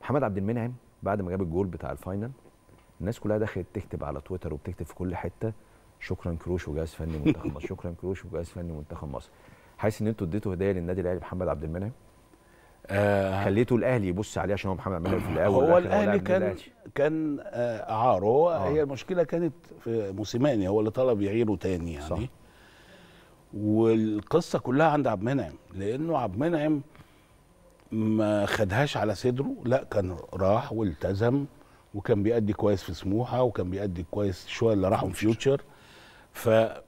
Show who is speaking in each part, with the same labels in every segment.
Speaker 1: محمد عبد المنعم بعد ما جاب الجول بتاع الفاينل الناس كلها دخلت تكتب على تويتر وبتكتب في كل حته شكرا كروش وجهاز فني منتخب مصر شكرا كروش وجهاز فني منتخب مصر حاسس ان انتوا اديتوا هديه للنادي الاهلي محمد عبد المنعم آه خليته الاهلي يبص عليه عشان هو محمد عبد المنعم في الاول هو الاهلي كان الأهلي. كان آه، اعاره هو آه. هي المشكله كانت في موسيماني هو اللي طلب يعيره تاني يعني صح. والقصه كلها عند عبد المنعم لانه عبد المنعم ما خدهاش على صدره لا كان راح والتزم وكان بيأدي كويس في سموحه وكان بيأدي كويس شويه اللي راحوا فيوتشر فكل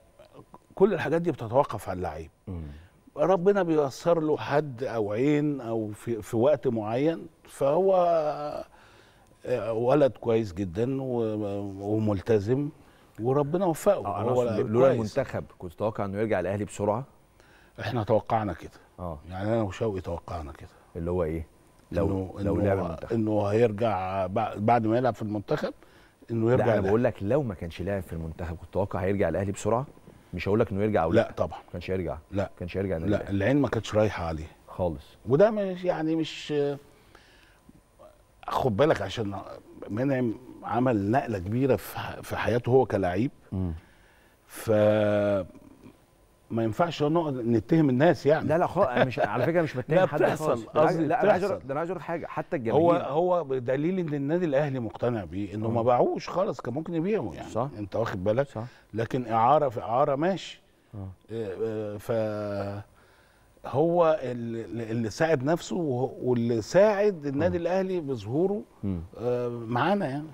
Speaker 1: الحاجات دي بتتوقف على اللعيب ربنا بييسر له حد او عين او في, في وقت معين فهو آه، ولد كويس جدا وملتزم وربنا وفقه هو لولا المنتخب كنت تتوقع انه يرجع الاهلي بسرعه؟ احنا توقعنا كده اه يعني انا وشوقي توقعنا كده اللي هو ايه؟ لو إنه لو لعب المنتخب انه هيرجع بعد ما يلعب في المنتخب انه يرجع لا انا بقول لك لو ما كانش لاعب في المنتخب كنت اتوقع هيرجع الاهلي بسرعه مش هقول لك انه يرجع او لا, لا طبعا ما كانش هيرجع لا ما كانش هيرجع لا العين ما كانتش رايحه عليه خالص وده مش يعني مش خد بالك عشان منعم عمل نقله كبيره في حياته هو كلاعب ف ما ينفعش نقعد نتهم الناس يعني لا لا خالص مش على فكره مش بتهم حد خالص لا انا عايز اقول انا عايز حاجه حتى الجماهير هو هو دليل ان النادي الاهلي مقتنع بيه انه آه. ما باعوش خالص كان ممكن يبيعوا يعني صح. انت واخد بالك صح. لكن اعاره في اعاره ماشي آه. آه،, آه، ف هو اللي ساعد نفسه واللي ساعد النادي الاهلي بظهوره معانا يعني